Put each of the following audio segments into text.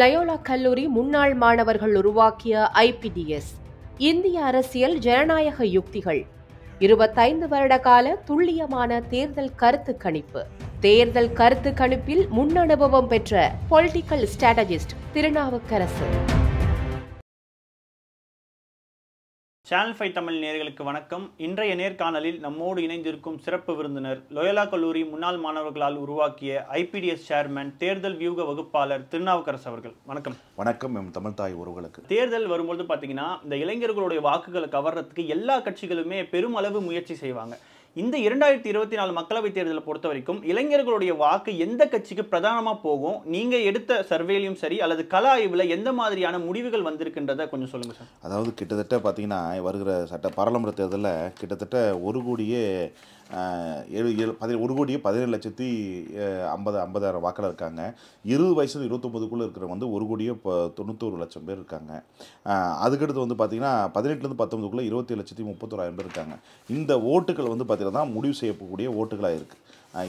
Loyola கல்லூரி முன்னாள் மாணவர்கள் உருவாக்கிய ஐபிடிஎஸ் இந்திய அரசியல் ஜனநாயக யுக்திகள் இருபத்தைந்து வருட கால துல்லியமான தேர்தல் கருத்து கணிப்பு தேர்தல் கருத்து கணிப்பில் முன்னனுபவம் பெற்ற political strategist Thirunavukkarasu channel five Tamil நேர்களுக்கு வணக்கம் இன்றைய நேர்காணலில் நம்மோடு இணைந்திருக்கும் சிறப்பு விருந்தினர் லோயலா கல்லூரி முன்னாள் மாணவர்களால் உருவாக்கிய ஐபிடிஎஸ் சேர்மேன் தேர்தல் வியூக வகுப்பாளர் திருநாவுக்கரசு அவர்கள் வணக்கம் வணக்கம் எம் தமிழ் தாய் உறவுகளுக்கு தேர்தல் வரும்போது பார்த்தீங்கன்னா இந்த இளைஞர்களுடைய வாக்குகளை கவர்றதுக்கு எல்லா கட்சிகளுமே பெருமளவு முயற்சி செய்வாங்க இந்த இரண்டாயிரத்தி இருபத்தி நாலு மக்களவைத் தேர்தலை பொறுத்த வரைக்கும் இளைஞர்களுடைய வாக்கு எந்த கட்சிக்கு பிரதானமாக போகும் நீங்கள் எடுத்த சர்வேலையும் சரி அல்லது கல ஆய்வில் எந்த மாதிரியான முடிவுகள் வந்திருக்கின்றத கொஞ்சம் சொல்லுங்கள் சார் அதாவது கிட்டத்தட்ட பார்த்தீங்கன்னா வருகிற சட்ட பாராளுமன்ற தேர்தலில் கிட்டத்தட்ட ஒரு கோடியே ஏழு ஏழு பதினே ஒரு கோடியே பதினேழு லட்சத்தி ஐம்பது ஐம்பதாயிரம் வாக்கில் இருக்காங்க இருபது வயசுல இருபத்தொம்பதுக்குள்ளே இருக்கிறவங்க வந்து ஒரு கோடியே இப்போ தொண்ணூத்தொரு லட்சம் பேர் இருக்காங்க அதுக்கடுத்து வந்து பார்த்திங்கன்னா பதினெட்டுலேருந்து பத்தொம்பதுக்குள்ளே இருபத்தி லட்சத்தி முப்பத்தோராயிரம் பேர் இருக்காங்க இந்த ஓட்டுகள் வந்து பார்த்திங்கன்னா முடிவு செய்யக்கூடிய ஓட்டுகளாக இருக்குது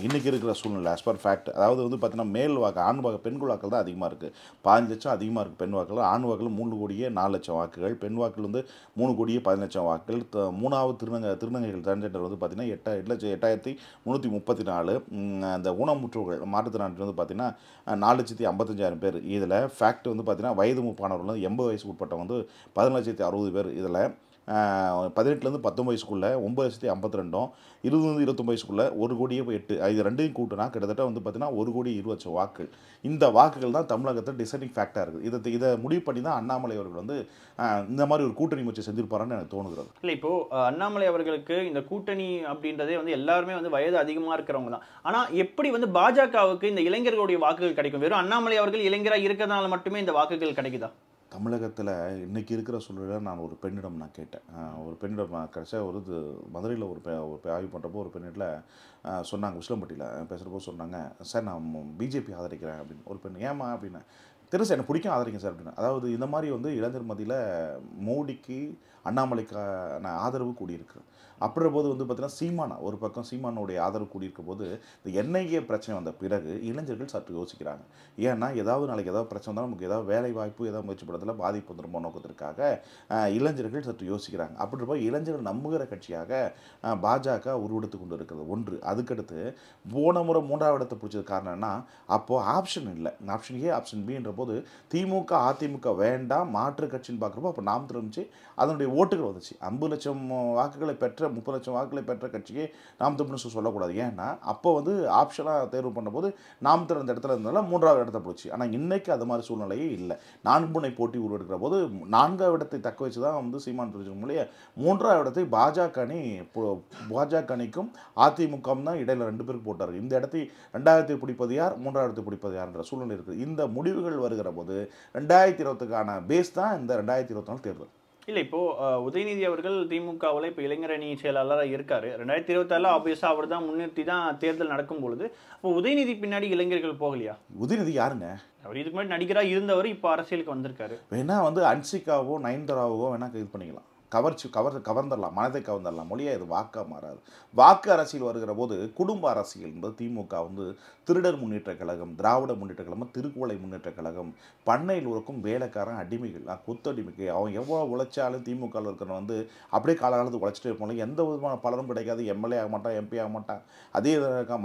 இன்றைக்கி இருக்கிற சூழ்நிலை ஆஸ் பர் ஃபேக்ட் அதாவது வந்து பார்த்தீங்கன்னா மேல் வாக்கு ஆண் வாக்கு பெண் வாக்கள் தான் அதிகமாக இருக்குது பதினஞ்சு லட்சம் அதிகமாக இருக்குது பெண் வாக்கில் ஆண் வாக்கில் மூணு கோடியே நாலு லட்சம் வாக்குகள் பெண் வாக்கில் வந்து மூணு கோடியே பதினஞ்சு லட்சம் வாக்குகள் மூணாவது திருநங்க திருநங்கைகள் ட்ரான்ஜெண்டர் வந்து பார்த்திங்கன்னா எட்ட எட்டு லட்சம் எட்டாயிரத்தி முந்நூற்றி முப்பத்தி நாலு அந்த ஊனமுற்றோர்கள் மாற்றுத்திறனாளிகள் வந்து பார்த்திங்கன்னா நாலு லட்சத்தி ஐம்பத்தஞ்சாயிரம் பேர் இதில் ஃபேக்ட் வந்து பார்த்திங்கன்னா வயது முப்பானவர்கள் வந்து எண்பது வயசு உட்பட்ட வந்து பதினஞ்சு லட்சத்தி அறுபது பேர் இதில் பதினெட்டுலேருந்து பத்தொம்பது வயசுக்குள்ளே ஒம்பது லட்சத்தி ஐம்பத்தி ரெண்டும் இருபதுலேருந்து இருபத்தொம்பது வயசுக்குள்ளே ஒரு கோடியே எட்டு இது ரெண்டையும் கூட்டினா கிட்டத்தட்ட வந்து பார்த்திங்கன்னா ஒரு கோடி இருபது லட்சம் வாக்கு இந்த வாக்குகள் தான் தமிழகத்தில் டிசைடிங் ஃபேக்டாக இருக்குது இதை இதை முடிவு பண்ணி தான் அண்ணாமலை அவர்கள் வந்து இந்த மாதிரி ஒரு கூட்டணி முயற்சி செஞ்சிருப்பாரான்னு எனக்கு தோணுகிறது இல்லை இப்போது அண்ணாமலை அவர்களுக்கு இந்த கூட்டணி அப்படின்றதே வந்து எல்லாருமே வந்து வயது அதிகமாக இருக்கிறவங்க தான் ஆனால் எப்படி வந்து பாஜகவுக்கு இந்த இளைஞர்களுடைய வாக்குகள் கிடைக்கும் வெறும் அண்ணாமலை அவர்கள் இளைஞராக இருக்கிறதுனால மட்டுமே இந்த வாக்குகள் கிடைக்குதா தமிழகத்தில் இன்றைக்கி இருக்கிற சூழ்நிலையில் நான் ஒரு பெண்ணிடம் நான் கேட்டேன் ஒரு பெண்ணிடம் கடைசியாக ஒரு இது மதுரையில் ஒரு பெ ஒரு ஆய்வு பண்ணுறப்போ ஒரு பெண்ணிடல சொன்னாங்க விஷ்ணம்பட்டியில் பேசுகிறப்போ சொன்னாங்க சார் நான் பிஜேபி ஆதரிக்கிறேன் அப்படின்னு ஒரு பெண் ஏமா அப்படின்னு தெரிஞ்சு எனக்கு பிடிக்கும் ஆதரிங்க சார் அப்படின்னு அதாவது இந்த மாதிரி வந்து இளைஞர் மதியில் மோடிக்கு அண்ணாமலைக்கான ஆதரவு கூடியிருக்கு அப்படின்ற போது வந்து பார்த்திங்கன்னா சீமானா ஒரு பக்கம் சீமானோடைய ஆதரவு கூடியிருக்க போது இந்த என்ஐஏ பிரச்சனை வந்த பிறகு இளைஞர்கள் சற்று யோசிக்கிறாங்க ஏன்னா ஏதாவது நாளைக்கு ஏதாவது பிரச்சனை வந்தால் நமக்கு ஏதாவது வேலை வாய்ப்பு ஏதாவது முயற்சி படத்தில் பாதிப்பு வந்துடும் நோக்கத்திற்காக இளைஞர்கள் சற்று யோசிக்கிறாங்க அப்படின்றப்போ இளைஞர்கள் நம்புகிற கட்சியாக பாஜக உருவெடுத்து கொண்டு இருக்கிறது ஒன்று அதுக்கடுத்து போன முறை மூன்றாவது இடத்தை பிடிச்சது காரணம்னா அப்போது ஆப்ஷன் இல்லை ஆப்ஷன் ஏ ஆப்ஷன் பின்ற போது திமுக அதிமுக வேண்டாம் மாற்று கட்சின்னு பார்க்குறப்போ அப்போ நாம் திரும்பிச்சு அதனுடைய ஓட்டுகள் வந்துச்சு ஐம்பது லட்சம் வாக்குகளை பெற்ற முப்பது லட்சம் வாக்குகளை பெற்ற கட்சியை நாம் தமிழ் சொல்லக்கூடாது ஏன்னா அப்போ வந்து ஆப்ஷனாக தேர்வு பண்ணும்போது நாம் திறந்த இடத்துல இருந்ததால மூன்றாவது இடத்த போச்சு ஆனால் இன்றைக்கி அது மாதிரி சூழ்நிலையே இல்லை நான்கு முனை போட்டி உருவெடுக்கிற போது நான்காவது இடத்தை தக்க வச்சு தான் வந்து சீமான் பிடிச்சிருக்கோம்லையே மூன்றாவது இடத்தை பாஜக அணி பாஜக அணிக்கும் அதிமுக தான் இடையில் ரெண்டு பேருக்கு போட்டார் இந்த இடத்தை ரெண்டாயிரத்தி பிடிப்பது யார் மூன்றாவது பிடிப்பது யார்ன்ற சூழ்நிலை இருக்குது இந்த முடிவுகள் வருகிற போது ரெண்டாயிரத்தி இருபத்துக்கான பேஸ் தான் இந்த ரெண்டாயிரத்தி இருபத்தி நாலு தேர்தல் இல்லை இப்போது உதயநிதி அவர்கள் திமுகவில் இப்போ இளைஞரணி செயலாளராக இருக்கார் ரெண்டாயிரத்தி இருபத்தாறில் ஆப்வியஸாக அவர் தான் முன்னிறுத்தி தான் தேர்தல் நடக்கும் பொழுது அப்போ உதயநிதி பின்னாடி இளைஞர்கள் போகலையா உதயநிதி யாருங்க அவர் இதுக்கு முன்னாடி நடிகராக இருந்தவர் இப்போ அரசியலுக்கு வந்திருக்காரு வேணா வந்து அன்சிகாவோ நயன்தராவோ வேணா இது பண்ணிக்கலாம் கவர்ச்சி கவர் கவர்ந்துடலாம் மனதை கவர்ந்துடலாம் மொழியாக இது வாக்காக மாறாது வாக்கு அரசியல் வருகிற போது குடும்ப அரசியல் என்பது திமுக வந்து திருடர் முன்னேற்ற கழகம் திராவிட முன்னேற்ற கழகம் திருக்குவளை முன்னேற்ற கழகம் பண்ணையில் இருக்கும் வேலைக்காரன் அடிமைகள் கொத்தடிமைக்கு அவன் எவ்வளோ உழைச்சாலும் திமுகவில் இருக்கிறவன் வந்து அப்படியே காலகாலத்துக்கு உழைச்சிட்டே இருப்பாங்க எந்த விதமான பலரும் கிடைக்காது எம்எல்ஏ ஆக மாட்டான் எம்பி ஆக மாட்டான் அதே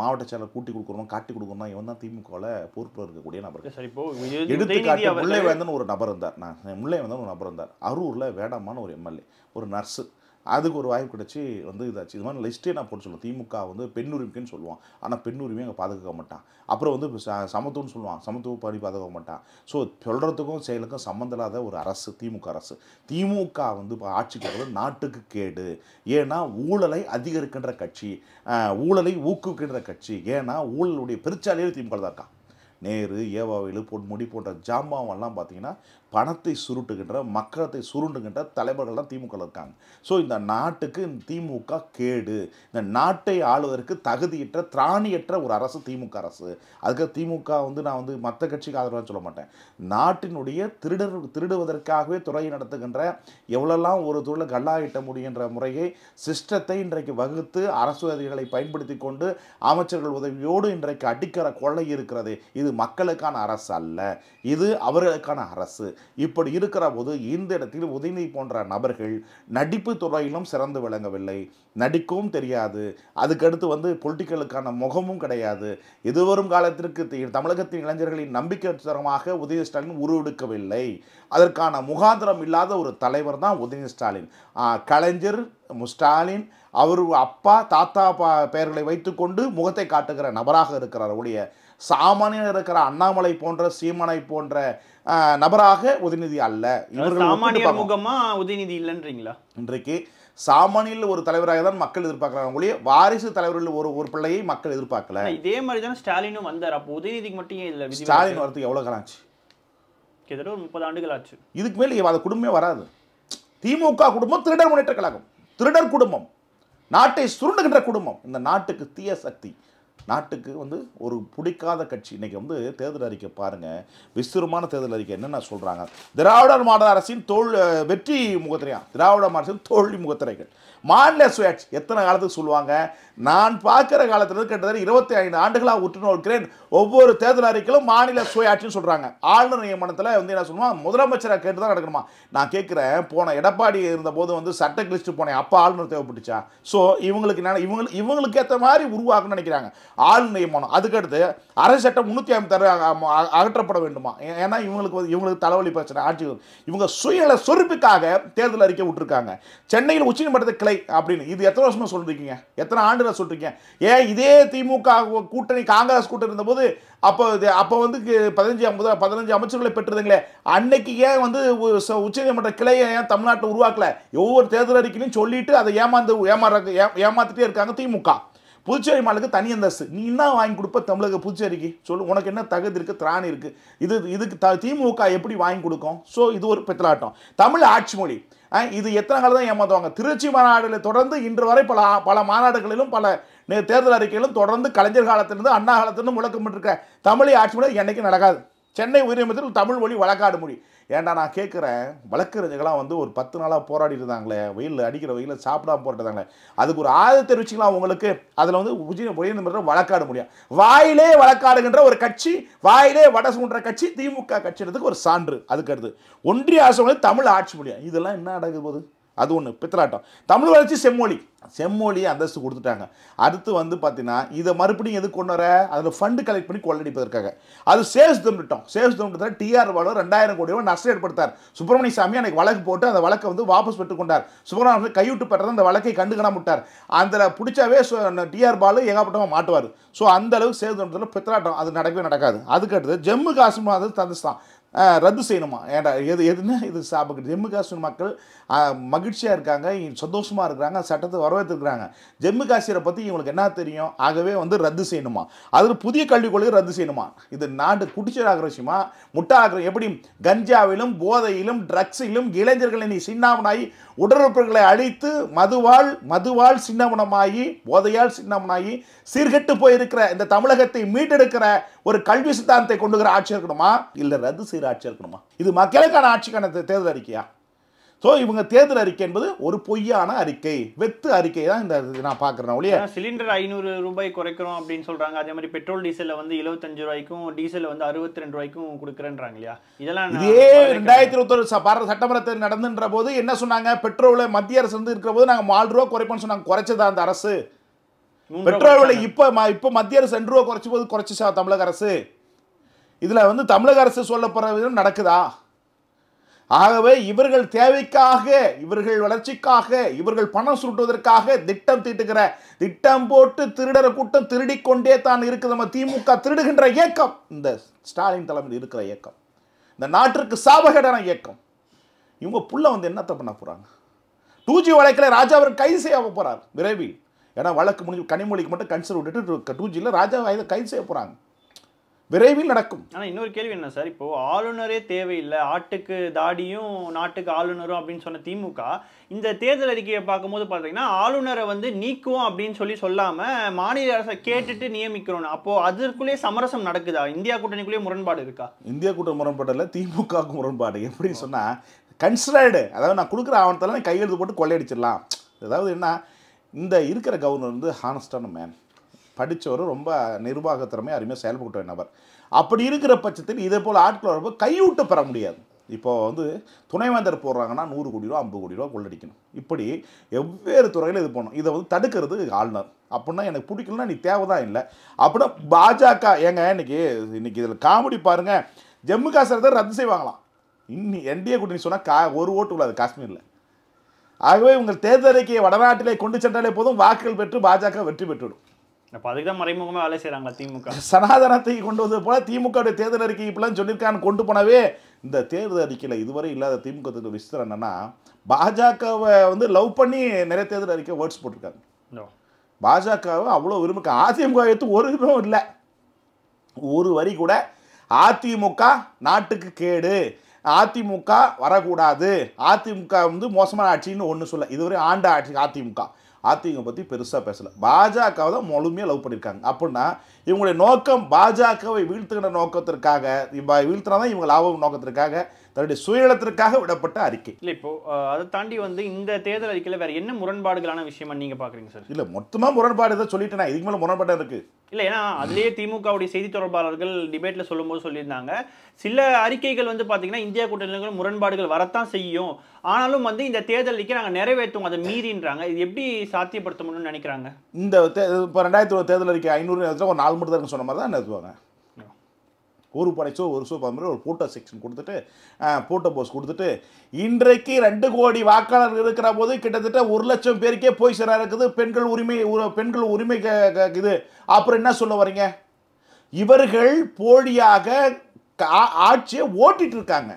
மாவட்ட செயலர் கூட்டி கொடுக்குறோம் காட்டி கொடுக்குறோம் இவன் தான் திமுகவில் பொறுப்பில் இருக்கக்கூடிய நபர்கள் எடுத்துக்காட்டு முல்லை வேந்தன் ஒரு நபர் இருந்தார் நான் முல்லை வேந்தன் ஒரு நபர் இருந்தார் அரூரில் வேடமான ஒரு எம்எல்ஏ ஒரு நர்ஸு அதுக்கு ஒரு வாய்ப்பு கிடச்சி வந்து இதாச்சு இது மாதிரி லிஸ்ட்டே நான் போட்டு சொல்லுவேன் திமுக வந்து பெண் உரிமைக்குன்னு சொல்லுவான் ஆனால் பெண் உரிமையை அங்கே பாதுகாக்க மாட்டான் அப்புறம் வந்து சமத்துவம்னு சொல்லுவான் சமத்துவ பாடி பாதுகாக்க மாட்டான் ஸோ சொல்கிறதுக்கும் செயலுக்கும் சம்மந்த இல்லாத ஒரு அரசு திமுக அரசு திமுக வந்து இப்போ ஆட்சிக்கு வந்து நாட்டுக்கு கேடு ஏன்னா ஊழலை அதிகரிக்கின்ற கட்சி ஊழலை ஊக்குவிக்கின்ற கட்சி ஏன்னா ஊழலுடைய பெருச்சாலையில் திமுக தான் இருக்கான் நேரு ஏவாவேலு பொன்முடி போன்ற ஜாமாவெல்லாம் பார்த்தீங்கன்னா பணத்தை சுருட்டுகின்ற மக்களத்தை சுருண்டுகின்ற தலைவர்கள் தான் திமுக இருக்காங்க ஸோ இந்த நாட்டுக்கு திமுக கேடு இந்த நாட்டை ஆளுவதற்கு தகுதியற்ற திராணியற்ற ஒரு அரசு திமுக அரசு அதுக்கு திமுக வந்து நான் வந்து மற்ற கட்சிக்கு ஆதரவாக சொல்ல மாட்டேன் நாட்டினுடைய திருடர் திருடுவதற்காகவே துறையை நடத்துகின்ற எவ்வளோலாம் ஒரு தொழில் கல்லாயிட்ட முடிகின்ற முறையை சிஸ்டத்தை இன்றைக்கு வகுத்து அரசு அரசுவாதிகளை பயன்படுத்தி கொண்டு அமைச்சர்கள் உதவியோடு இன்றைக்கு அடிக்கிற கொள்ளை இருக்கிறது இது மக்களுக்கான அரசு அல்ல இது அவர்களுக்கான அரசு இப்படி இருக்கிற போது இந்த இடத்தில் உதயநிதி போன்ற நபர்கள் நடிப்பு துறையிலும் சிறந்து விளங்கவில்லை நடிக்கவும் தெரியாது அதுக்கடுத்து வந்து பொலிட்டிக்கலுக்கான முகமும் கிடையாது எதுவரும் காலத்திற்கு தமிழகத்தின் இளைஞர்களின் நம்பிக்கை தரமாக உதயநிதி ஸ்டாலின் உருவெடுக்கவில்லை அதற்கான முகாந்திரம் இல்லாத ஒரு தலைவர் தான் உதயநிதி ஸ்டாலின் கலைஞர் ஸ்டாலின் அவர் அப்பா தாத்தா பா பெயர்களை வைத்துக்கொண்டு முகத்தை காட்டுகிற நபராக இருக்கிறார் அவருடைய சாமானியன் இருக்கிற அண்ணாமலை போன்ற சீமனை போன்ற நபராக உதயநிதி அல்ல இவர்கள் முகமா உதயநிதி இல்லைன்றீங்களா இன்றைக்கு சாமானியில் ஒரு தலைவராக தான் மக்கள் எதிர்பார்க்கிறாங்க ஒழிய வாரிசு தலைவர்கள் ஒரு ஒரு பிள்ளையை மக்கள் எதிர்பார்க்கல இதே மாதிரி தானே ஸ்டாலினும் வந்தார் அப்போ உதயநிதிக்கு மட்டும் இல்லை ஸ்டாலின் வரதுக்கு எவ்வளோ காலம் ஆச்சு கிட்டத்தட்ட ஒரு முப்பது ஆண்டுகள் ஆச்சு இதுக்கு மேலே அது குடும்பமே வராது திமுக குடும்பம் திருடர் முன்னேற்ற கழகம் திருடர் குடும்பம் நாட்டை சுருண்டுகின்ற குடும்பம் இந்த நாட்டுக்கு தீய சக்தி நாட்டுக்கு வந்து ஒரு பிடிக்காத கட்சி இன்னைக்கு வந்து தேர்தல் அறிக்கை பாருங்கள் விஸ்திரமான தேர்தல் அறிக்கை என்னென்ன சொல்கிறாங்க திராவிடர் மாடல் அரசின் தோல் வெற்றி முகத்திரையா திராவிட மாடலின் தோல்வி முகத்திரைகள் மாநில சுயாட்சி எத்தனை காலத்துக்கு சொல்லுவாங்க நான் பார்க்குற காலத்தில் கிட்டத்தட்ட இருபத்தி ஐந்து ஆண்டுகளாக உற்று நோக்கிறேன் ஒவ்வொரு தேர்தல் அறிக்கையிலும் மாநில சுயாட்சின்னு சொல்கிறாங்க ஆளுநர் நியமனத்தில் வந்து என்ன சொல்லுவோம் முதலமைச்சரை கேட்டு தான் நடக்கணுமா நான் கேட்குறேன் போன எடப்பாடி இருந்தபோது வந்து சட்ட கிழிச்சு போனேன் அப்போ ஆளுநர் தேவைப்பட்டுச்சா ஸோ இவங்களுக்கு நான் இவங்க இவங்களுக்கு ஏற்ற மாதிரி உருவாக்கணும்னு நினைக்கிறாங்க ஆளுநர் நியமனம் அதுக்கடுத்து அரசு சட்டம் முந்நூற்றி ஐம்பத்தாறு அகற்றப்பட வேண்டுமா ஏன்னா இவங்களுக்கு இவங்களுக்கு தலைவலி பிரச்சனை ஆட்சி இவங்க சுயல சொருப்புக்காக தேர்தல் அறிக்கை விட்டுருக்காங்க சென்னையில் உச்சநீதிமன்றத்தை கிளை அப்படின்னு இது எத்தனை வருஷமாக சொல்லிருக்கீங்க எத்தனை ஆண்டுல சொல்லிருக்கீங்க ஏன் இதே திமுக கூட்டணி காங்கிரஸ் கூட்டணி இருந்தபோது அப்போ இது அப்போ வந்து பதினஞ்சு ஐம்பது பதினஞ்சு அமைச்சர்களை பெற்றதுங்களே அன்னைக்கு ஏன் வந்து உச்சநீதிமன்ற கிளையை ஏன் தமிழ்நாட்டை உருவாக்கல ஒவ்வொரு தேர்தல் அறிக்கையிலும் சொல்லிட்டு அதை ஏமாந்து ஏமாறாங்க ஏமாத்திட்டே இருக்காங்க திமுக புதுச்சேரி மாநிலத்துக்கு தனி அந்தஸ்து நீ என்ன வாங்கி கொடுப்ப தமிழக புதுச்சேரிக்கு சொல்லு உனக்கு என்ன தகுதி இருக்குது திராணி இருக்குது இது இதுக்கு த திமுக எப்படி வாங்கி கொடுக்கும் ஸோ இது ஒரு பெத்தலாட்டம் தமிழ் ஆட்சி மொழி இது எத்தனை காலம் தான் ஏமாத்துவாங்க திருச்சி மாநாடுகளை தொடர்ந்து இன்று வரை பல பல மாநாடுகளிலும் பல தேர்தல் அறிக்கையிலும் தொடர்ந்து கலைஞர் காலத்திலிருந்து அண்ணா காலத்திலிருந்து முழக்கமிட்டிருக்க தமிழை ஆட்சி முறை என்றைக்கும் நடக்காது சென்னை உயர்நீதிமன்றத்தில் தமிழ் மொழி வழக்காடு மொழி ஏன்டா நான் கேட்குறேன் வழக்கறிஞர்களாம் வந்து ஒரு பத்து நாளாக போராடி இருந்தாங்களே வெயிலில் அடிக்கிற வெயிலில் சாப்பிடாம போராட்டாங்களே அதுக்கு ஒரு ஆதரவு தெரிவிச்சிக்கலாம் உங்களுக்கு அதில் வந்து உஜி உயர்நீதிமன்றம் வழக்காட முடியும் வாயிலே வழக்காடுகின்ற ஒரு கட்சி வாயிலே வட சுன்ற கட்சி திமுக கட்சிகிறதுக்கு ஒரு சான்று அதுக்கு அடுத்து ஒன்றிய அரசு தமிழ் ஆட்சி முடியும் இதெல்லாம் என்ன நடக்குது போது அது ஒன்று பித்தலாட்டம் தமிழ் வளர்ச்சி செம்மொழி செம்மொழியை அந்தஸ்து கொடுத்துட்டாங்க அடுத்து வந்து பார்த்தீங்கன்னா இதை மறுபடியும் எது கொண்டு வர அதில் ஃபண்டு கலெக்ட் பண்ணி கொள்ளடிப்பதற்காக அது சேஸ் திட்டம் சேஸ் திட்டத்தில் டிஆர் வாழ் ரெண்டாயிரம் கோடி ரூபாய் நஷ்டம் ஏற்படுத்தார் சுப்பிரமணிய சாமி அன்னைக்கு வழக்கு போட்டு அந்த வழக்கை வந்து வாபஸ் பெற்றுக்கொண்டார் சுப்பிரமணியன் கைவிட்டு பெற்றது அந்த வழக்கை கண்டுகணா விட்டார் அந்த பிடிச்சாவே டிஆர் பாலு ஏகாப்பட்டமாக மாட்டுவார் ஸோ அந்த அளவுக்கு சேஸ் திட்டத்தில் பித்தலாட்டம் அது நடக்கவே நடக்காது அதுக்கடுத்து ஜம்மு காஷ்மீர் அது தந்துஸ்தான் ரத்து செய்யணுமா ஏன்டா எது எதுன்னு இது சாப்பிட்டு ஜம்மு காஷ்மீர் மக்கள் மகிழ்ச்சியாக இருக்காங்க சந்தோஷமாக இருக்கிறாங்க சட்டத்தை வரவேற்றுக்கிறாங்க ஜம்மு காஷ்மீரை பற்றி இவங்களுக்கு என்ன தெரியும் ஆகவே வந்து ரத்து செய்யணுமா அதில் புதிய கல்விக் கொள்கை ரத்து செய்யணுமா இது நாடு குடிச்சராகிற விஷயமா முட்டா ஆகிற எப்படி கஞ்சாவிலும் போதையிலும் ட்ரக்ஸிலும் இளைஞர்களை நீ சின்னாவனாகி உடலுறுப்புகளை அழித்து மதுவால் மதுவால் சின்னமனமாகி போதையால் சின்னமனாகி சீர்கெட்டு போயிருக்கிற இந்த தமிழகத்தை மீட்டெடுக்கிற ஒரு கல்வி சித்தாந்தத்தை கொண்டுகிற ஆட்சி இருக்கணுமா இல்லை ரத்து செய்கிற ஆட்சி இருக்கணுமா இது மக்களுக்கான ஆட்சிக்கான தேர்தல் அறிக்கையா ஸோ இவங்க தேர்தல் அறிக்கை என்பது ஒரு பொய்யான அறிக்கை வெத்து அறிக்கை தான் இந்த நான் பார்க்குறேன் ஒழிய சிலிண்டர் ஐநூறு ரூபாய் குறைக்கிறோம் அப்படின்னு சொல்கிறாங்க அதே மாதிரி பெட்ரோல் டீசலில் வந்து எழுபத்தஞ்சு ரூபாய்க்கும் டீசல் வந்து அறுபத்தி ரெண்டு ரூபாய்க்கும் கொடுக்குறேன்றாங்க இல்லையா இதெல்லாம் இதே ரெண்டாயிரத்தி இருபத்தொரு பாரத சட்டமன்றத்தில் நடந்துன்ற போது என்ன சொன்னாங்க பெட்ரோலை மத்திய அரசு வந்து இருக்கிற போது நாங்கள் மாலு ரூபா குறைப்போம்னு சொன்னாங்க குறைச்சதா அந்த அரசு பெட்ரோல் விலை இப்போ இப்போ மத்திய அரசு ரெண்டு ரூபா குறைச்சி போது குறைச்சிச்சா தமிழக அரசு இதில் வந்து தமிழக அரசு சொல்ல போகிற நடக்குதா ஆகவே இவர்கள் தேவைக்காக இவர்கள் வளர்ச்சிக்காக இவர்கள் பணம் சுருட்டுவதற்காக திட்டம் தீட்டுகிற திட்டம் போட்டு திருடர கூட்டம் திருடிக்கொண்டே தான் இருக்குது நம்ம திமுக திருடுகின்ற இயக்கம் இந்த ஸ்டாலின் தலைமையில் இருக்கிற இயக்கம் இந்த நாட்டிற்கு சாபகடான இயக்கம் இவங்க புள்ள வந்து என்னத்தை பண்ண போகிறாங்க டூ ஜி வழக்கில் ராஜாவர் கைது செய்ய போகிறார் விரைவில் ஏன்னா வழக்கு முடிஞ்சு கனிமொழிக்கு மட்டும் கன்சர் விட்டுட்டு டூ ஜியில் ராஜா கைது செய்ய போகிறாங்க விரைவில் நடக்கும் ஆனால் இன்னொரு கேள்வி என்ன சார் இப்போ ஆளுநரே தேவையில்லை ஆட்டுக்கு தாடியும் நாட்டுக்கு ஆளுநரும் அப்படின்னு சொன்ன திமுக இந்த தேர்தல் அறிக்கையை பார்க்கும்போது பார்த்தீங்கன்னா ஆளுநரை வந்து நீக்குவோம் அப்படின்னு சொல்லி சொல்லாமல் மாநில அரசை கேட்டுட்டு நியமிக்கிறோம் அப்போது அதற்குள்ளே சமரசம் நடக்குதா இந்தியா கூட்டணிக்குள்ளேயே முரண்பாடு இருக்கா இந்தியா கூட்டம் முரண்பாடு இல்லை திமுகவுக்கு முரண்பாடு எப்படி சொன்னால் கன்சிடர்டு அதாவது நான் கொடுக்குற ஆவணத்தெல்லாம் கையெழுத்து போட்டு கொள்ளையடிச்சிடலாம் அதாவது என்ன இந்த இருக்கிற கவர்னர் வந்து ஹானஸ்டான மேன் படித்தவர் ரொம்ப நிர்வாகத்திறமை அருமையாக செயல்பட்டு நபர் அப்படி இருக்கிற பட்சத்தில் இதே போல் ஆட்கள் வரப்போ கையூட்டு பெற முடியாது இப்போது வந்து துணைவேந்தர் போடுறாங்கன்னா நூறு கோடி ரூபா ஐம்பது கோடி ரூபா கொள்ளடிக்கணும் இப்படி வெவ்வேறு துறையில் இது பண்ணணும் இதை வந்து தடுக்கிறது ஆளுநர் அப்படின்னா எனக்கு பிடிக்கலன்னா நீ தேவைதான் இல்லை அப்படின்னா பாஜக ஏங்க இன்னைக்கு இன்னைக்கு இதில் காமெடி பாருங்கள் ஜம்மு காஷ்மீர் ரத்து செய்வாங்களாம் இன்னி என்டிஏ கூட்டணி சொன்னால் கா ஒரு ஓட்டு உள்ளது காஷ்மீரில் ஆகவே உங்கள் தேர்தல் வடநாட்டிலே கொண்டு சென்றாலே போதும் வாக்குகள் பெற்று பாஜக வெற்றி பெற்றுவிடும் அப்போ அதுக்கு தான் மறைமுகமாக வேலை செய்கிறாங்களா திமுக சனாதனத்தை கொண்டு வந்தது போல திமுக தேர்தல் அறிக்கை இப்பெல்லாம் சொல்லியிருக்கான்னு கொண்டு போனவே இந்த தேர்தல் அறிக்கையில் இதுவரை இல்லாத திமுக விசித்திரம் என்னன்னா பாஜகவை வந்து லவ் பண்ணி நிறைய தேர்தல் அறிக்கை வேர்ட்ஸ் போட்டிருக்காங்க பாஜகவை அவ்வளோ விரும்புக்க அதிமுக எடுத்து ஒரு இதுவும் இல்லை ஒரு வரி கூட அதிமுக நாட்டுக்கு கேடு அதிமுக வரக்கூடாது அதிமுக வந்து மோசமான ஆட்சின்னு ஒன்று சொல்ல இதுவரை ஆண்ட ஆட்சி அதிமுக அதிமுக பற்றி பெருசாக பேசலை பாஜகவை தான் முழுமையாக லவ் பண்ணியிருக்காங்க அப்படின்னா இவங்களுடைய நோக்கம் பாஜகவை வீழ்த்துகின்ற நோக்கத்திற்காக வீழ்த்தினா தான் இவங்க லாபம் நோக்கத்திற்காக தன்னுடைய சுயநலத்திற்காக விடப்பட்ட அறிக்கை இல்லை இப்போ அதை தாண்டி வந்து இந்த தேர்தல் அறிக்கையில் வேற என்ன முரண்பாடுகளான விஷயமா நீங்க பாக்குறீங்க சார் இல்லை மொத்தமா முரண்பாடு தான் சொல்லிட்டு நான் இதுக்கு மேலே முரண்பாடு இருக்கு இல்லை ஏன்னா அதுலேயே திமுகவுடைய செய்தி தொடர்பாளர்கள் டிபேட்டில் சொல்லும்போது சொல்லியிருந்தாங்க சில அறிக்கைகள் வந்து பார்த்தீங்கன்னா இந்தியா கூட்டணிகள் முரண்பாடுகள் வரத்தான் செய்யும் ஆனாலும் வந்து இந்த தேர்தல் அறிக்கை நாங்கள் நிறைவேற்றுவோம் அதை மீறின்றாங்க இது எப்படி சாத்தியப்படுத்த முடியும்னு நினைக்கிறாங்க இந்த ரெண்டாயிரத்தி ஒரு தேர்தல் அறிக்கை ஐநூறு ஒரு நாலு மட்டும் தான் சொன்ன மாதிரி தான் என்ன ஒரு படைச்சோ ஒரு சோ பதிமூணு ஒரு ஃபோட்டோ செக்ஷன் கொடுத்துட்டு ஃபோட்டோ போஸ் கொடுத்துட்டு இன்றைக்கு ரெண்டு கோடி வாக்காளர் இருக்கிற போது கிட்டத்தட்ட ஒரு லட்சம் பேருக்கே போய் சேரா இருக்குது பெண்கள் உரிமை பெண்கள் உரிமை இது அப்புறம் என்ன சொல்ல வரீங்க இவர்கள் போலியாக ஆட்சியை ஓட்டிகிட்டு இருக்காங்க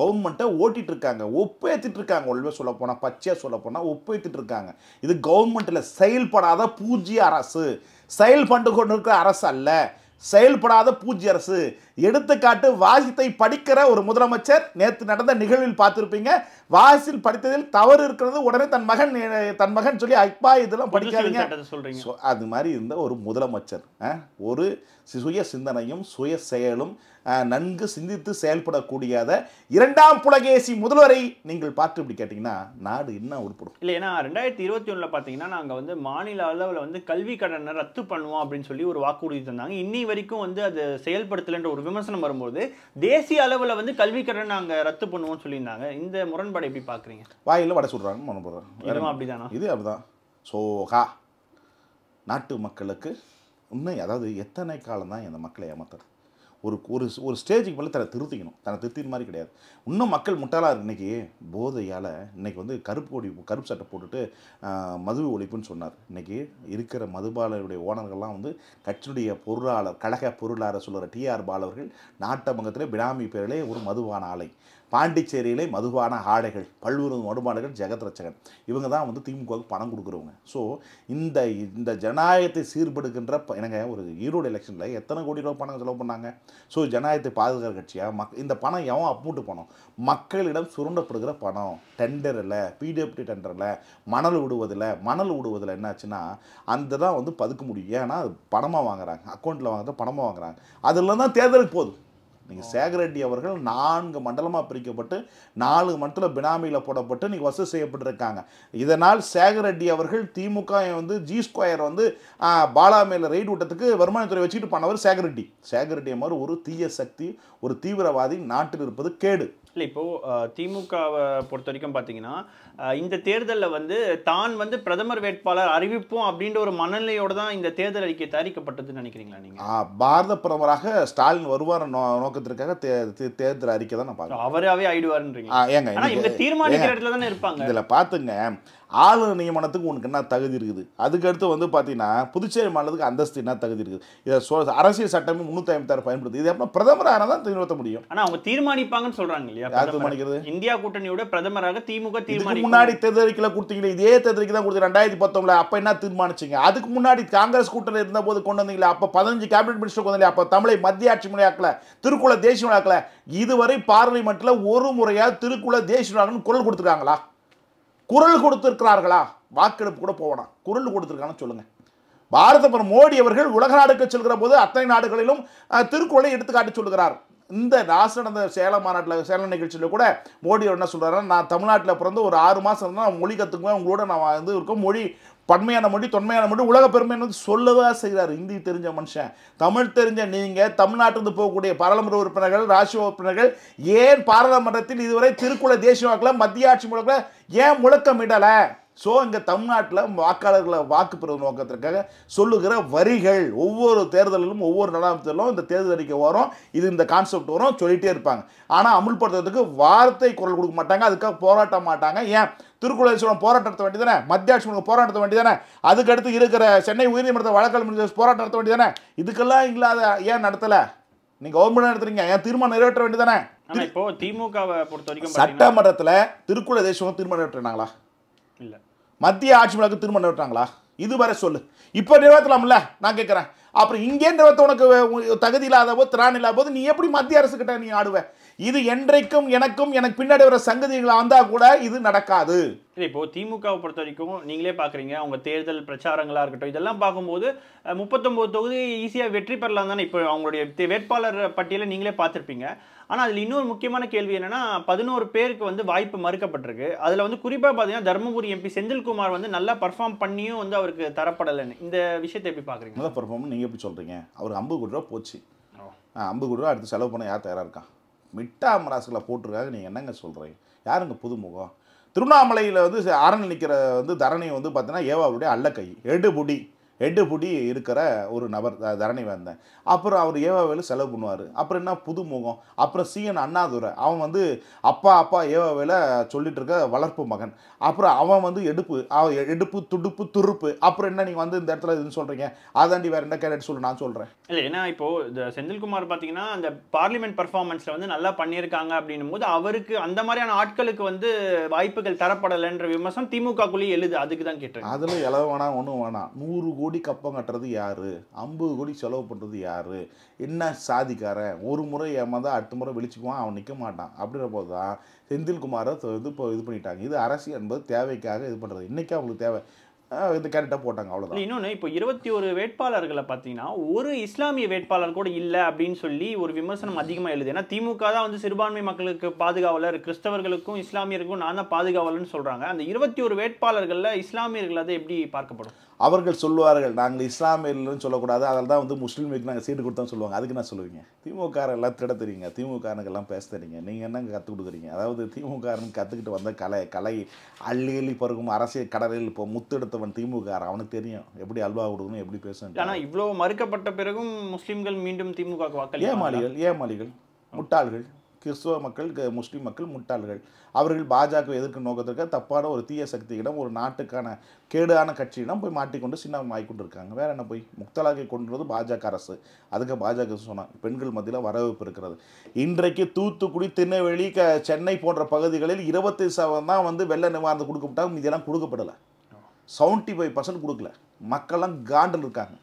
கவர்மெண்ட்டை ஓட்டிகிட்டு இருக்காங்க ஒப்பேத்திட்டு இருக்காங்க ஒழுவே சொல்ல போனால் பச்சையாக சொல்ல போனால் ஒப்பேத்திட்டு இருக்காங்க இது கவர்மெண்ட்டில் செயல்படாத பூஜ்ய அரசு செயல்பட்டு கொண்டு இருக்கிற அரசு அல்ல செயல்படாத பூஜ்ய அரசு எடுத்துக்காட்டு வாசித்தை படிக்கிற ஒரு முதலமைச்சர் நேற்று நடந்த நிகழ்வில் பார்த்துருப்பீங்க வாசில் படித்ததில் தவறு இருக்கிறது உடனே தன் மகன் தன் மகன் சொல்லி அப்பா இதெல்லாம் படிக்காதீங்க அது மாதிரி இருந்த ஒரு முதலமைச்சர் ஒரு சுய சிந்தனையும் சுய செயலும் நன்கு சிந்தித்து செயல்படக்கூடியத இரண்டாம் புலகேசி முதல்வரை நீங்கள் பார்த்து இப்படி கேட்டிங்கன்னா நாடு என்ன உருப்படும் இல்லை ஏன்னா ரெண்டாயிரத்தி இருபத்தி ஒன்றில் பார்த்தீங்கன்னா நாங்கள் வந்து மாநில அளவில் வந்து கல்வி கடனை ரத்து பண்ணுவோம் அப்படின்னு சொல்லி ஒரு வாக்குறுதி தந்தாங்க இன்னி வரைக்கும் வந்து அது செயல்படுத்தலைன்ற ஒரு ஒரு விமர்சனம் வரும்போது தேசிய அளவில் வந்து கல்விக்கடன் நாங்கள் ரத்து பண்ணுவோம் சொல்லியிருந்தாங்க இந்த முரண்பாடு எப்படி பார்க்குறீங்க வாயில் வடை சொல்கிறாங்க மனப்படுறேன் இதுவும் அப்படிதானா இது அப்படிதான் ஸோ நாட்டு மக்களுக்கு உண்மை அதாவது எத்தனை காலம் தான் இந்த மக்களை ஏமாத்துறது ஒரு ஒரு ஒரு ஸ்டேஜுக்கு மேலே தன்னை திருத்திக்கணும் தன்னை திருத்தின மாதிரி கிடையாது இன்னும் மக்கள் முட்டாளாக இருக்கு இன்றைக்கி போதையால் இன்றைக்கி வந்து கருப்பு கொடி கருப்பு சட்டை போட்டுட்டு மது ஒழிப்புன்னு சொன்னார் இன்றைக்கி இருக்கிற மதுபாலருடைய ஓனர்கள்லாம் வந்து கட்சியுடைய பொருளாளர் கழக பொருளாளர் சொல்கிற டிஆர் பாலவர்கள் நாட்டமங்கத்தில் பினாமி பேரிலே ஒரு மதுபான ஆலை பாண்டிச்சேரியிலே மதுபான ஆடைகள் பல்வேறு மடுபாடுகள் ஜெகத் ரச்சகன் இவங்க தான் வந்து திமுகவுக்கு பணம் கொடுக்குறவங்க ஸோ இந்த இந்த ஜனநாயகத்தை சீர்படுகின்ற எனக்கு ஒரு ஈரோடு எலெக்ஷனில் எத்தனை கோடி ரூபா பணம் செலவு பண்ணாங்க ஸோ ஜனநாயகத்தை பாதுகாக்கிற கட்சியாக மக் இந்த பணம் எவன் அப்மூட்டு பணம் மக்களிடம் சுரண்டப்படுகிற பணம் டெண்டரில் பிடிஎஃப்டி டெண்டரில் மணல் விடுவதில் மணல் விடுவதில் என்னாச்சுன்னா அந்த தான் வந்து பதுக்க முடியும் ஏன்னா அது பணமாக வாங்குறாங்க அக்கௌண்ட்டில் வாங்குறது பணமாக வாங்குறாங்க அதில் தான் தேர்தலுக்கு போதும் நீங்கள் சேகர் ரெட்டி அவர்கள் நான்கு மண்டலமாக பிரிக்கப்பட்டு நாலு மண்டலம் பினாமியில் போடப்பட்டு இன்றைக்கி வசூல் செய்யப்பட்டிருக்காங்க இதனால் சேகர் ரெட்டி அவர்கள் திமுக வந்து ஜி ஸ்கொயர் வந்து பாலா மேல ரெய்டு விட்டத்துக்கு வருமானத்துறை வச்சுக்கிட்டு பண்ணவர் சேகர் ரெட்டி சேகர் ரெட்டி மாதிரி ஒரு தீய சக்தி ஒரு தீவிரவாதி நாட்டில் இருப்பது கேடு இல்லை இப்போது திமுகவை பொறுத்த வரைக்கும் பார்த்தீங்கன்னா இந்த தேர்தலில் வந்து தான் வந்து பிரதமர் வேட்பாளர் அறிவிப்போம் அப்படின்ற ஒரு மனநிலையோடு தான் இந்த தேர்தல் அறிக்கை தயாரிக்கப்பட்டதுன்னு நினைக்கிறீங்களா நீங்கள் பாரத பிரதமராக ஸ்டாலின் வருவார் நோ நோக்கத்திற்காக தேர்தல் அறிக்கை தான் நான் பார்க்குறேன் அவரே ஆயிடுவாருன்றீங்க ஏங்க இந்த தீர்மானிக்கிற இடத்துல தானே இருப்பாங்க இதில் பார்த்துங்க ஆளுநர் நியமனத்துக்கு உனக்கு என்ன தகுதி இருக்குது அதுக்கடுத்து வந்து பார்த்தீங்கன்னா புதுச்சேரி மாநிலத்துக்கு அந்தஸ்து என்ன தகுதி இருக்குது இதை சோ அரசியல் சட்டம் முந்நூற்றி ஐம்பத்தாறு பயன்படுது இது அப்புறம் பிரதமராக தான் தீர்மானத்த முடியும் ஆனால் அவங்க தீர்மானிப்பாங்கன்னு சொல்கிறாங்க இல்லையா தீர்மானிக்கிறது இந்தியா கூட்டணியோட பிரதமராக திமுக தீர்மானம் முன்னாடி தேர்தலுக்கில் கொடுத்தீங்களே இதே தேர்தலுக்கு தான் கொடுத்து ரெண்டாயிரத்தி பத்தொம்பதுல அப்போ என்ன தீர்மானிச்சிங்க அதுக்கு முன்னாடி காங்கிரஸ் கூட்டணி இருந்த போது கொண்டு வந்தீங்களா அப்போ பதினஞ்சு கேபினட் மினிஸ்டர் கொண்டு அப்போ தமிழை மத்திய ஆட்சி முறையாக்கல திருக்குள தேசிய முறையாக்கல இதுவரை பார்லிமெண்ட்டில் ஒரு முறையாக திருக்குள தேசிய மொழியாக்கன்னு குரல் கொடுத்துருக்காங்களா குரல் கொடுத்திருக்கிறார்களா வாக்கெடுப்பு கூட போகணும் குரல் கொடுத்துருக்கான்னு சொல்லுங்கள் பாரத பிரதமர் மோடி அவர்கள் உலக நாடுக்கு செல்கிற போது அத்தனை நாடுகளிலும் திருக்குறளை எடுத்துக்காட்டி சொல்கிறார் இந்த லாஸ்ட் நடந்த சேலம் மாநாட்டில் சேலம் நிகழ்ச்சியில் கூட மோடி என்ன சொல்கிறாருன்னா நான் தமிழ்நாட்டில் பிறந்து ஒரு ஆறு மாதம் தான் மொழி கற்றுக்குவேன் உங்களோட நான் வந்து இருக்கோம் மொழி பன்மையான மொழி தொன்மையான மொழி உலக பெருமைன்னு சொல்லவே செய்கிறார் இந்தி தெரிஞ்ச மனுஷன் தமிழ் தெரிஞ்ச நீங்கள் தமிழ்நாட்டிலிருந்து போகக்கூடிய பாராளுமன்ற உறுப்பினர்கள் ராஷ்டிரிய உறுப்பினர்கள் ஏன் பாராளுமன்றத்தில் இதுவரை திருக்குள தேசிய வாக்கில் மத்திய ஆட்சி மூலக்கில் ஏன் முழக்கமிடலை ஸோ இங்கே தமிழ்நாட்டில் வாக்காளர்களை வாக்கு நோக்கத்திற்காக சொல்லுகிற வரிகள் ஒவ்வொரு தேர்தலிலும் ஒவ்வொரு நடத்தலும் இந்த தேர்தல் அறிக்கை வரும் இது இந்த கான்செப்ட் வரும் சொல்லிகிட்டே இருப்பாங்க ஆனால் அமுல்படுத்துறதுக்கு வார்த்தை குரல் கொடுக்க மாட்டாங்க அதுக்காக போராட்ட மாட்டாங்க ஏன் திருக்குறளேஸ்வரம் போராட்டம் நடத்த தானே மத்திய ஆட்சி போராட்டம் வேண்டியதானே அதுக்கடுத்து இருக்கிற சென்னை உயர்நீதிமன்ற வழக்கல் போராட்டம் நடத்த வேண்டியதானே இதுக்கெல்லாம் இல்லாத ஏன் நடத்தலை நீங்கள் கவர்மெண்ட் நடத்துறீங்க ஏன் தீர்மானம் நிறைவேற்ற வேண்டியதானே இப்போ திமுகவை பொறுத்த வரைக்கும் சட்டமன்றத்தில் திருக்குறள் தேசம் தீர்மானம் நிறைவேற்றினாங்களா இல்லை மத்திய ஆட்சி மிளகு திரும்ப நிறுவட்டாங்களா இதுவரை சொல்லு இப்போ நிறுவத்தலாம்ல நான் கேட்குறேன் அப்புறம் இங்கே நிறுவத்த உனக்கு தகுதி இல்லாத போது திராணி இல்லாத போது நீ எப்படி மத்திய அரசு கிட்ட நீ ஆடுவேன் இது என்றைக்கும் எனக்கும் எனக்கு பின்னாடி வர சங்கதிகள் ஆந்தா கூட இது நடக்காது இப்போ திமுகவை பொறுத்த வரைக்கும் நீங்களே பார்க்குறீங்க அவங்க தேர்தல் பிரச்சாரங்களாக இருக்கட்டும் இதெல்லாம் பார்க்கும்போது முப்பத்தொம்போது தொகுதி ஈஸியாக வெற்றி பெறலாம் தானே இப்போ அவங்களுடைய வேட்பாளர் பட்டியலை நீங்களே பார்த்துருப்பீங்க ஆனால் அதில் இன்னொரு முக்கியமான கேள்வி என்னென்னா பதினோரு பேருக்கு வந்து வாய்ப்பு மறுக்கப்பட்டிருக்கு அதில் வந்து குறிப்பாக பார்த்தீங்கன்னா தருமபுரி எம்பி செந்தில்குமார் வந்து நல்லா பர்ஃபார்ம் பண்ணியும் வந்து அவருக்கு தரப்படலைன்னு இந்த விஷயத்தை எப்படி பார்க்குறீங்க நல்லா பர்ஃபார்ம் நீங்கள் எப்படி சொல்கிறீங்க அவர் ஐம்பது கோடி ரூபா போச்சு ஐம்பது கோடி ரூபா அடுத்து செலவு பண்ண யார் தயாராக இருக்கான் மிட்டா மராசுகளை போட்டிருக்காங்க நீங்கள் என்னங்க சொல்கிறீங்க யாருங்க புதுமுகம் திருவண்ணாமலையில் வந்து அரண் நிற்கிற வந்து தரணி வந்து பார்த்தீங்கன்னா ஏவாவுடைய அல்லக்கை எடுபுடி ஹெட்டு புடி இருக்கிற ஒரு நபர் தரணி வந்தேன் அப்புறம் அவர் ஏவாவேல செலவு பண்ணுவார் அப்புறம் என்ன புதுமுகம் அப்புறம் சிஎன் அண்ணாதுரை அவன் வந்து அப்பா அப்பா ஏவாவேல சொல்லிட்டு இருக்க வளர்ப்பு மகன் அப்புறம் அவன் வந்து எடுப்பு எடுப்பு துடுப்பு துருப்பு அப்புறம் என்ன நீங்கள் வந்து இந்த இடத்துல இதுன்னு சொல்கிறீங்க அதாண்டி வேறு என்ன கேரட் சொல்லு நான் சொல்கிறேன் இல்லை ஏன்னா இப்போது இந்த செந்தில்குமார் பார்த்தீங்கன்னா அந்த பார்லிமெண்ட் பர்ஃபார்மன்ஸில் வந்து நல்லா பண்ணியிருக்காங்க அப்படின்னும் போது அவருக்கு அந்த மாதிரியான ஆட்களுக்கு வந்து வாய்ப்புகள் தரப்படலைன்ற விமர்சனம் திமுகக்குள்ளேயே எழுது அதுக்கு தான் கேட்டேன் அதில் இளவு வேணாம் ஒன்றும் வேணாம் நூறு கோடி கோடி கப்பம் கட்டுறது யார் ஐம்பது கோடி செலவு பண்ணுறது யார் என்ன சாதிக்காரன் ஒரு முறை ஏமாந்தா அடுத்த முறை விழிச்சுக்குவான் அவன் நிற்க மாட்டான் அப்படின்ற போது தான் செந்தில்குமாரை இது இப்போ இது பண்ணிட்டாங்க இது அரசு என்பது தேவைக்காக இது பண்ணுறது இன்றைக்கி அவங்களுக்கு தேவை இந்த கரெக்டாக போட்டாங்க அவ்வளோதான் இன்னொன்று இப்போ இருபத்தி ஒரு வேட்பாளர்களை பார்த்தீங்கன்னா ஒரு இஸ்லாமிய வேட்பாளர் கூட இல்லை அப்படின்னு சொல்லி ஒரு விமர்சனம் அதிகமாக எழுது ஏன்னா திமுக தான் வந்து சிறுபான்மை மக்களுக்கு பாதுகாவலர் கிறிஸ்தவர்களுக்கும் இஸ்லாமியருக்கும் நான் தான் பாதுகாவலர்னு சொல்கிறாங்க அந்த இருபத்தி ஒரு வேட்பாளர்களில் இஸ்லாமியர்கள் அதை எப்படி பார்க்கப்படும் அவர்கள் சொல்லுவார்கள் நாங்கள் இஸ்லாமியர்கள்னு சொல்லக்கூடாது அதில் தான் வந்து முஸ்லீமுக்கு நாங்கள் சீட்டு கொடுத்தோம்னு சொல்லுவாங்க அதுக்கு நான் சொல்லுவீங்க எல்லாம் திட தெரியுங்க திமுகனுக்கெல்லாம் பேச தெரியுங்க நீங்கள் என்னங்க கற்றுக் கொடுக்குறீங்க அதாவது திமுகரன் கற்றுக்கிட்டு வந்த கலை கலை அள்ளி எள்ளி பருகும் அரசியல் கடலில் இப்போ முத்தெடுத்தவன் திமுகரன் அவனுக்கு தெரியும் எப்படி அல்வா கொடுக்கணும் எப்படி பேசணும் ஆனால் இவ்வளோ மறுக்கப்பட்ட பிறகும் முஸ்லீம்கள் மீண்டும் திமுக ஏமாளிகள் ஏமாளிகள் முட்டாள்கள் கிறிஸ்துவ மக்கள் முஸ்லீம் மக்கள் முட்டாள்கள் அவர்கள் பாஜக எதிர்க்க நோக்கத்திற்காக தப்பான ஒரு தீய சக்தியிடம் ஒரு நாட்டுக்கான கேடான கட்சியிடம் போய் மாட்டிக்கொண்டு சின்னம் கொண்டு இருக்காங்க வேற என்ன போய் முக்தலாக்கை கொண்டுறது பாஜக அரசு அதுக்கு பாஜக சொன்னாங்க பெண்கள் மத்தியில் வரவேற்பு இருக்கிறது இன்றைக்கு தூத்துக்குடி திருநெல்வேலி க சென்னை போன்ற பகுதிகளில் இருபத்தி சதவீதம் தான் வந்து வெள்ள நிவாரணம் கொடுக்கப்பட்டாங்க இதெல்லாம் கொடுக்கப்படலை செவன்ட்டி ஃபைவ் பர்சன்ட் கொடுக்கல மக்கள்லாம் காண்டில் இருக்காங்க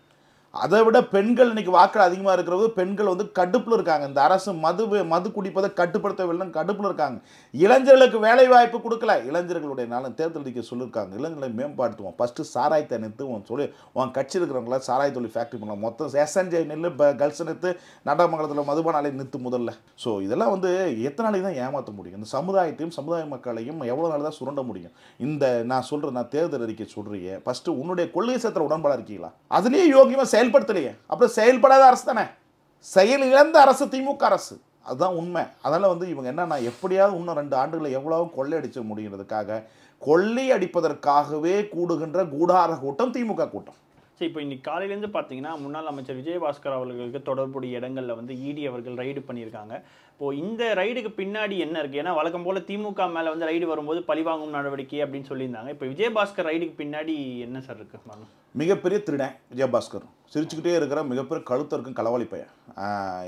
அதை விட பெண்கள் இன்றைக்கி வாக்கள் அதிகமாக இருக்கிறது பெண்கள் வந்து கடுப்பில் இருக்காங்க இந்த அரசு மது மது குடிப்பதை கட்டுப்படுத்தவில்லைன்னு கடுப்பில் இருக்காங்க இளைஞர்களுக்கு வேலை வாய்ப்பு கொடுக்கல இளைஞர்களுடைய நாளும் அடிக்க சொல்லியிருக்காங்க இளைஞர்களை மேம்பாடுத்துவோம் ஃபஸ்ட்டு சாராயத்தை நிறுத்து உன் சொல்லி உன் கட்சி இருக்கிறவங்கள சாராய தொழில் ஃபேக்ட்ரி பண்ணலாம் மொத்தம் எஸ்என்ஜே நெல் கல்ஸ் நிறுத்து நடமங்கலத்தில் மதுபானாலே நிறுத்து முதல்ல ஸோ இதெல்லாம் வந்து எத்தனை நாளைக்கு தான் ஏமாற்ற முடியும் இந்த சமுதாயத்தையும் சமுதாய மக்களையும் எவ்வளோ நாள் தான் சுரண்ட முடியும் இந்த நான் சொல்கிறேன் நான் தேர்தல் அறிக்கை சொல்கிறேன் ஃபஸ்ட்டு உன்னுடைய கொள்கை சத்திர உடன்பாடாக இருக்கீங்களா அதுலேயே யோகியமாக செயல்படுத்தலையே அப்புறம் செயல்படாத அரசு தானே செயல் இழந்த அரசு திமுக அரசு அதுதான் உண்மை அதனால் வந்து இவங்க என்னென்னா எப்படியாவது இன்னும் ரெண்டு ஆண்டுகளை எவ்வளவு கொள்ளையடிச்சு முடிகிறதுக்காக கொள்ளை அடிப்பதற்காகவே கூடுகின்ற கூடார கூட்டம் திமுக கூட்டம் ஸோ இப்போ இன்னைக்கு காலையிலேருந்து பார்த்தீங்கன்னா முன்னாள் அமைச்சர் விஜயபாஸ்கர் அவர்களுக்கு தொடர்புடைய இடங்களில் வந்து இடி e அவர்கள் ரைடு பண்ணியிருக்காங்க இப்போது இந்த ரைடுக்கு பின்னாடி என்ன இருக்குது ஏன்னா வழக்கம் போல் திமுக மேலே வந்து ரைடு வரும்போது பழிவாங்கும் நடவடிக்கை அப்படின்னு சொல்லியிருந்தாங்க இப்போ விஜயபாஸ்கர் ரைடுக்கு பின்னாடி என்ன சார் இருக்கு மிகப்பெரிய திருடன் விஜயபாஸ்கர் சிரிச்சுக்கிட்டே இருக்கிற மிகப்பெரிய கழுத்த இருக்கும் களவாளி பையன்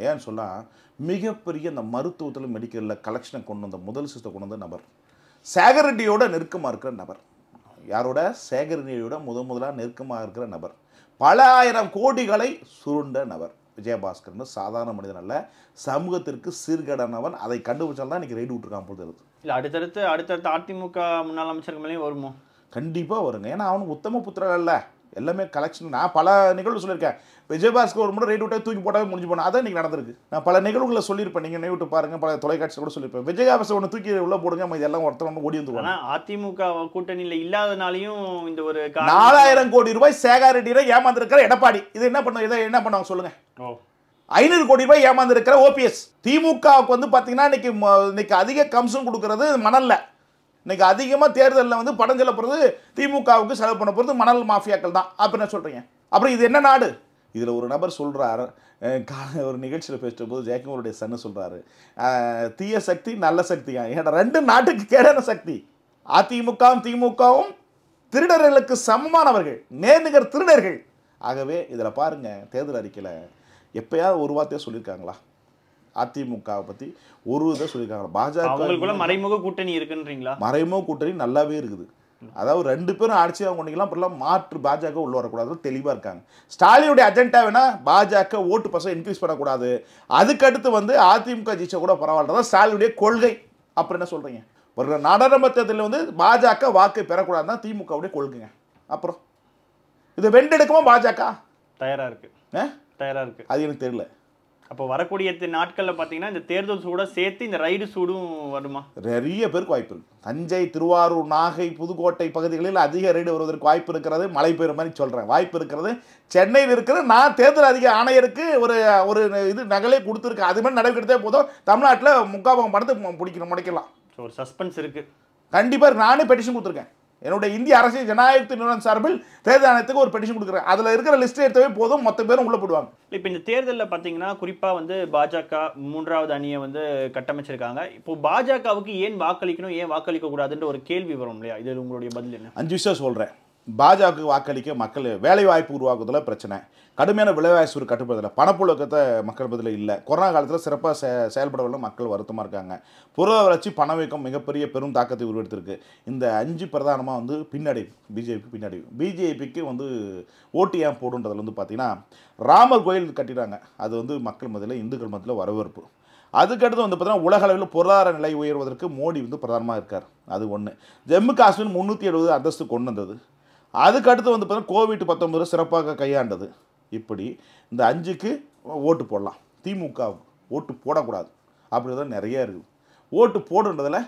ஏன்னு சொன்னால் மிகப்பெரிய அந்த மருத்துவத்தில் மெடிக்கலில் கலெக்ஷனை கொண்டு வந்த முதல் சிஸ்டம் கொண்டு வந்த நபர் சேகர் ரெட்டியோட நெருக்கமாக இருக்கிற நபர் யாரோட சேகர் ரெட்டியோட முத முதலாக நெருக்கமாக இருக்கிற நபர் பல ஆயிரம் கோடிகளை சுருண்ட நபர் விஜயபாஸ்கர்னு சாதாரண மனிதன் அல்ல சமூகத்திற்கு சீர்கடனவன் அதை கண்டுபிடிச்சால்தான் இன்னைக்கு ரைடு விட்டுருக்கான் பொழுது இல்லை அடுத்தடுத்து அடுத்தடுத்து அதிமுக முன்னாள் அமைச்சர்கள் மேலேயும் வருமோ கண்டிப்பாக வருங்க ஏன்னா அவனுக்கு உத்தம புத்திரன் இல்லை எல்லாமே கலெக்ஷன் நான் பல நிகழ்வு சொல்லியிருக்கேன் விஜயபாஸ்கர் ஒரு முறை ரேட் விட்டே தூக்கி போட்டாவே முடிஞ்சு போனோம் அதான் இன்றைக்கி நடந்திருக்கு நான் பல நிகழ்வுகளை சொல்லியிருப்பேன் நீங்கள் நைட்டு பாருங்கள் பல தொலைக்காட்சி கூட சொல்லியிருப்பேன் விஜயபாஸ்கர் ஒன்று தூக்கி உள்ள போடுங்க நம்ம இதெல்லாம் ஒருத்தர் ஒன்று ஓடி வந்து அதிமுக கூட்டணியில் இல்லாதனாலையும் இந்த ஒரு நாலாயிரம் கோடி ரூபாய் சேகா ரெட்டியில் ஏமாந்துருக்கிற எடப்பாடி இது என்ன பண்ணுவோம் இதை என்ன பண்ணுவாங்க சொல்லுங்கள் ஐநூறு கோடி ரூபாய் ஏமாந்துருக்கிற ஓபிஎஸ் திமுகவுக்கு வந்து பார்த்தீங்கன்னா இன்னைக்கு இன்னைக்கு அதிக கம்சம் கொடுக்கறது மணல்ல இன்னைக்கு அதிகமாக தேர்தலில் வந்து படம் செல்ல போகிறது திமுகவுக்கு செலவு பண்ண போகிறது மணல் மாஃபியாக்கள் தான் அப்படின்னு சொல்கிறீங்க அப்புறம் இது என்ன நாடு இதில் ஒரு நபர் சொல்கிறார் ஒரு நிகழ்ச்சியில் பேசும்போது ஜெயக்குமாருடைய சன் சொல்கிறாரு தீய சக்தி நல்ல சக்தியா ஏன்னா ரெண்டு நாட்டுக்கு கேடான சக்தி அதிமுகவும் திமுகவும் திருடர்களுக்கு சமமானவர்கள் நேர்நிகர் திருடர்கள் ஆகவே இதில் பாருங்கள் தேர்தல் அறிக்கையில் எப்போயாவது ஒரு வார்த்தையாக சொல்லியிருக்காங்களா அதிமுகவை பற்றி ஒரு இதை சொல்லியிருக்காங்க பாஜக மறைமுக கூட்டணி இருக்குன்றீங்களா மறைமுக கூட்டணி நல்லாவே இருக்குது அதாவது ரெண்டு பேரும் ஆட்சி அவங்க கொண்டீங்களா அப்புறம் மாற்று பாஜக உள்ள வரக்கூடாது தெளிவாக இருக்காங்க ஸ்டாலினுடைய அஜெண்டா வேணா பாஜக ஓட்டு பசங்க இன்க்ரீஸ் பண்ணக்கூடாது அதுக்கடுத்து வந்து அதிமுக ஜெயிச்சா கூட பரவாயில்லதான் ஸ்டாலினுடைய கொள்கை அப்புறம் என்ன சொல்கிறீங்க ஒரு நாடாளுமன்றத்தில் தேர்தலில் வந்து பாஜக வாக்கு பெறக்கூடாதுன்னா திமுகவுடைய கொள்கைங்க அப்புறம் இது வெண்டெடுக்குமா பாஜக தயாரா இருக்கு தயாரா இருக்கு அது எனக்கு தெரியல அப்போ வரக்கூடிய நாட்களில் பார்த்தீங்கன்னா இந்த தேர்தல் சூட சேர்த்து இந்த ரைடு சூடும் வருமா நிறைய பேருக்கு வாய்ப்பு இருக்கு தஞ்சை திருவாரூர் நாகை புதுக்கோட்டை பகுதிகளில் அதிக ரைடு வருவதற்கு வாய்ப்பு இருக்கிறது மழை பெய்கிற மாதிரி சொல்கிறேன் வாய்ப்பு இருக்கிறது சென்னையில் இருக்கிற நான் தேர்தல் அதிக ஆணையருக்கு ஒரு ஒரு இது நகலே கொடுத்துருக்கேன் அது மாதிரி நடவடிக்கை போதும் தமிழ்நாட்டில் முக்காபகம் படத்தை பிடிக்கணும் முடிக்கலாம் ஸோ ஒரு சஸ்பென்ஸ் இருக்குது கண்டிப்பாக நானே பெட்டிஷன் கொடுத்துருக்கேன் என்னுடைய இந்திய அரசியல் ஜனநாயக நிறுவனம் சார்பில் தேர்தல் ஆணையத்துக்கு ஒரு பெட்டிஷன் கொடுக்குறேன் அதில் இருக்கிற லிஸ்ட் எடுத்தவே போதும் மொத்த பேரும் உள்ள போடுவாங்க இப்போ இந்த தேர்தலில் பார்த்தீங்கன்னா குறிப்பாக வந்து பாஜக மூன்றாவது அணியை வந்து கட்டமைச்சிருக்காங்க இப்போ பாஜகவுக்கு ஏன் வாக்களிக்கணும் ஏன் வாக்களிக்க கூடாதுன்ற ஒரு கேள்வி வரும் இல்லையா இது உங்களுடைய பதில் என்ன அஞ்சு விஷயம் சொல்கிறேன் பாஜக வாக்களிக்க மக்கள் வேலை வாய்ப்பு உருவாக்குறதுல பிரச்சனை கடுமையான விலைவாசி கட்டுப்படுத்தல பணப்புழக்கத்தை மக்கள் பதில் இல்லை கொரோனா காலத்தில் சிறப்பாக செ செயல்படவில்லை மக்கள் வருத்தமாக இருக்காங்க பொருளாதார வளர்ச்சி பணவீக்கம் மிகப்பெரிய பெரும் தாக்கத்தை உருவெடுத்திருக்கு இந்த அஞ்சு பிரதானமாக வந்து பின்னடைவு பிஜேபிக்கு பின்னடைவு பிஜேபிக்கு வந்து ஓட்டியாக ஏன் போடுன்றதுல வந்து பார்த்திங்கன்னா ராமர் கோயில் கட்டிடுறாங்க அது வந்து மக்கள் மதியில் இந்துக்கள் மதியில் வரவேற்பு அதுக்கடுத்து வந்து பார்த்தீங்கன்னா உலக அளவில் பொருளாதார நிலை உயர்வதற்கு மோடி வந்து பிரதானமாக இருக்கார் அது ஒன்று ஜம்மு காஷ்மீர் முந்நூற்றி எழுபது அந்தஸ்து கொண்டு வந்தது அதுக்கு அடுத்து வந்து பார்த்தீங்கன்னா கோவிட் பத்தொம்பது சிறப்பாக கையாண்டது இப்படி இந்த அஞ்சுக்கு ஓட்டு போடலாம் திமுகவுக்கு ஓட்டு போடக்கூடாது அப்படிதான் நிறையா இருக்குது ஓட்டு போடுன்றதில்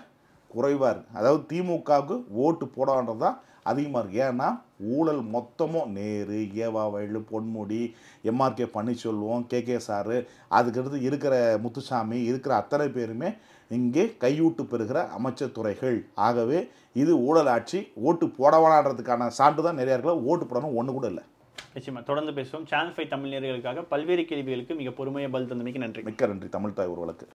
குறைவாக இருக்குது அதாவது திமுகவுக்கு ஓட்டு போடான்றது தான் அதிகமாக இருக்குது ஏன்னா ஊழல் மொத்தமும் நேரு ஏவா வயலு Ponmudi MRK Panneerselvam K K சாரு அதுக்கடுத்து இருக்கிற முத்துசாமி இருக்கிற அத்தனை பேருமே இங்கே கையூட்டு பெறுகிற அமைச்சர் துறைகள் ஆகவே இது ஊழல் ஆட்சி ஓட்டு போடவானான்றதுக்கான சான்று தான் நிறையா இருக்கல ஓட்டு போடணும் ஒன்று கூட இல்லை நிச்சயமாக தொடர்ந்து பேசுவோம் சேனல் ஃபைவ் தமிழர்களுக்காக பல்வேறு கேள்விகளுக்கு மிக பொறுமையாக பதில் தந்தமைக்கு நன்றி மிக்க நன்றி தமிழ் தாய் உறவுகளுக்கு